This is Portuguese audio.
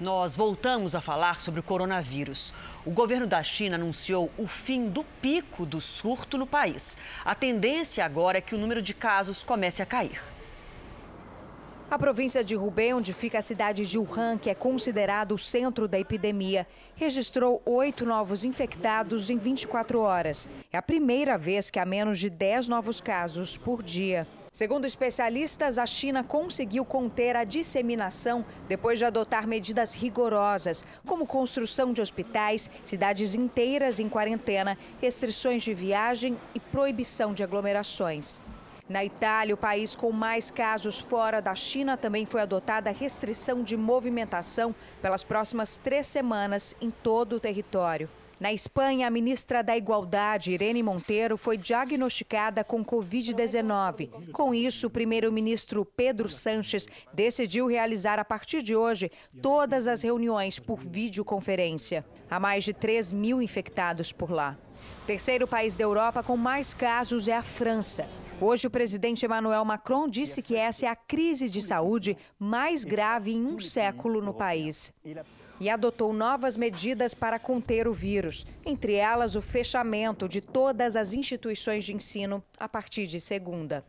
nós voltamos a falar sobre o coronavírus. O governo da China anunciou o fim do pico do surto no país. A tendência agora é que o número de casos comece a cair. A província de Hubei, onde fica a cidade de Wuhan, que é considerado o centro da epidemia, registrou oito novos infectados em 24 horas. É a primeira vez que há menos de 10 novos casos por dia. Segundo especialistas, a China conseguiu conter a disseminação depois de adotar medidas rigorosas, como construção de hospitais, cidades inteiras em quarentena, restrições de viagem e proibição de aglomerações. Na Itália, o país com mais casos fora da China, também foi adotada restrição de movimentação pelas próximas três semanas em todo o território. Na Espanha, a ministra da Igualdade, Irene Monteiro, foi diagnosticada com Covid-19. Com isso, o primeiro-ministro Pedro Sanches decidiu realizar a partir de hoje todas as reuniões por videoconferência. Há mais de 3 mil infectados por lá. O terceiro país da Europa com mais casos é a França. Hoje, o presidente Emmanuel Macron disse que essa é a crise de saúde mais grave em um século no país e adotou novas medidas para conter o vírus, entre elas o fechamento de todas as instituições de ensino a partir de segunda.